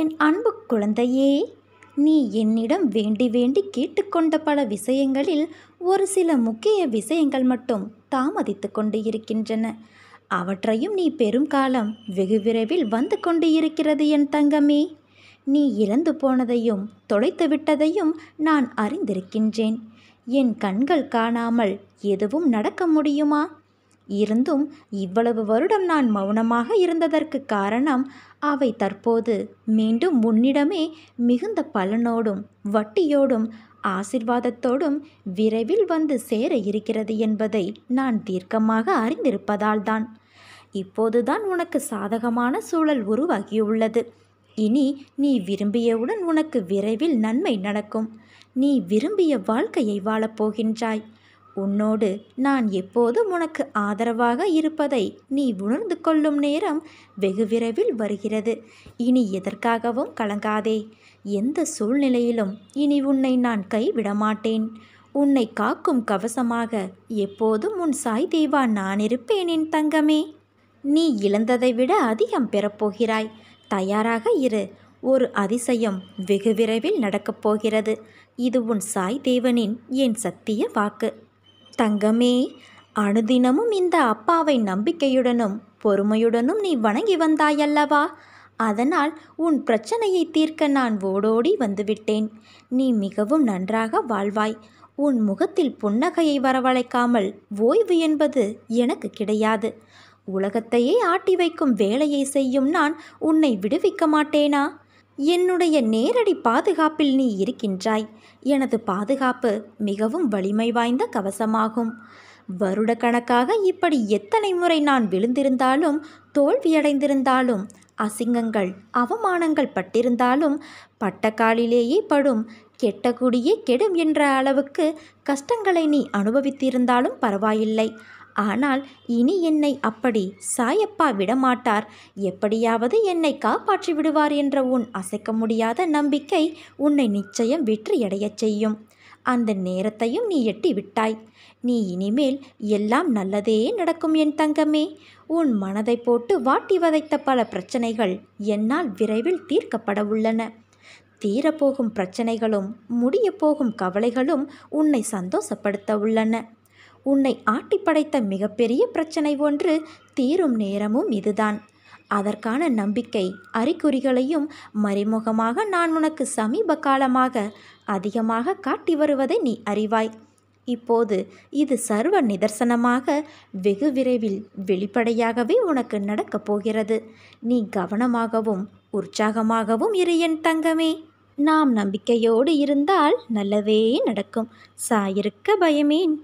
என் அன்பு குழந்தையே நீ என்னிடம் வேண்டி வேண்டி கேட்டுக்கொண்ட பல விஷயங்களில் ஒரு சில முக்கிய விஷயங்கள் மட்டும் தாமதித்து கொண்டு இருக்கின்றன அவற்றையும் நீ பெரும் காலம் வெகு விரைவில் வந்து கொண்டு இருக்கிறது என் தங்கமே நீ இறந்து போனதையும் தொலைத்து விட்டதையும் நான் அறிந்திருக்கின்றேன் என் கண்கள் காணாமல் எதுவும் நடக்க முடியுமா இருந்தும் இவ்வளவு வருடம் நான் மௌனமாக இருந்ததற்கு காரணம் அவை தற்போது மீண்டும் உன்னிடமே மிகுந்த பலனோடும் வட்டியோடும் ஆசிர்வாதத்தோடும் விரைவில் வந்து சேர இருக்கிறது என்பதை நான் தீர்க்கமாக அறிந்திருப்பதால்தான் இப்போதுதான் உனக்கு சாதகமான சூழல் உருவாகியுள்ளது இனி நீ விரும்பியவுடன் உனக்கு விரைவில் நன்மை நடக்கும் நீ விரும்பிய வாழ்க்கையை வாழப்போகின்றாய் உன்னோடு நான் எப்போதும் உனக்கு ஆதரவாக இருப்பதை நீ உணர்ந்து கொள்ளும் நேரம் வெகு விரைவில் வருகிறது இனி எதற்காகவும் கலங்காதே எந்த சூழ்நிலையிலும் இனி உன்னை நான் கைவிடமாட்டேன் உன்னை காக்கும் கவசமாக எப்போதும் உன் சாய் தேவா நான் இருப்பேன் என் தங்கமே நீ இழந்ததை விட அதிகம் பெறப்போகிறாய் தயாராக இரு ஒரு அதிசயம் வெகு விரைவில் நடக்கப் போகிறது இது உன் சாய் தேவனின் என் சத்திய வாக்கு தங்கமே அனுதினமும் இந்த அப்பாவை நம்பிக்கையுடனும் பொறுமையுடனும் நீ வணங்கி வந்தாயல்லவா அதனால் உன் பிரச்சனையை தீர்க்க நான் ஓடோடி வந்துவிட்டேன் நீ மிகவும் நன்றாக வாழ்வாய் உன் முகத்தில் புன்னகையை வரவழைக்காமல் ஓய்வு என்பது எனக்கு கிடையாது உலகத்தையே ஆட்டி வைக்கும் வேலையை செய்யும் நான் உன்னை விடுவிக்க மாட்டேனா என்னுடைய நேரடி பாதுகாப்பில் நீ இருக்கின்றாய் எனது பாதுகாப்பு மிகவும் வலிமை வாய்ந்த கவசமாகும் வருடக்கணக்காக இப்படி எத்தனை முறை நான் விழுந்திருந்தாலும் தோல்வியடைந்திருந்தாலும் அசிங்கங்கள் அவமானங்கள் பட்டிருந்தாலும் பட்டக்காலிலேயே படும் கெட்டக்கூடியே கெடும் என்ற அளவுக்கு கஷ்டங்களை நீ அனுபவித்திருந்தாலும் பரவாயில்லை ஆனால் இனி என்னை அப்படி சாயப்பா விடமாட்டார் எப்படியாவது என்னை காப்பாற்றி விடுவார் என்ற உன் அசைக்க முடியாத நம்பிக்கை உன்னை நிச்சயம் அடையச் செய்யும் அந்த நேரத்தையும் நீ எட்டி விட்டாய் நீ இனிமேல் எல்லாம் நல்லதே நடக்கும் என் தங்கமே உன் மனதை போட்டு வாட்டி வதைத்த பல பிரச்சனைகள் என்னால் விரைவில் தீர்க்கப்பட உள்ளன தீரப்போகும் பிரச்சனைகளும் முடியப்போகும் கவலைகளும் உன்னை சந்தோஷப்படுத்த உள்ளன உன்னை ஆட்டி படைத்த மிகப்பெரிய பிரச்சனை ஒன்று தீரும் நேரமும் இதுதான் அதற்கான நம்பிக்கை அறிகுறிகளையும் மறைமுகமாக நான் உனக்கு சமீப காலமாக அதிகமாக காட்டி வருவதை நீ அறிவாய் இப்போது இது சர்வ நிதர்சனமாக வெகு விரைவில் வெளிப்படையாகவே உனக்கு நடக்கப் போகிறது நீ கவனமாகவும் உற்சாகமாகவும் இரு என் தங்கமே நாம் நம்பிக்கையோடு இருந்தால் நல்லதே நடக்கும் சாயிருக்க பயமேன்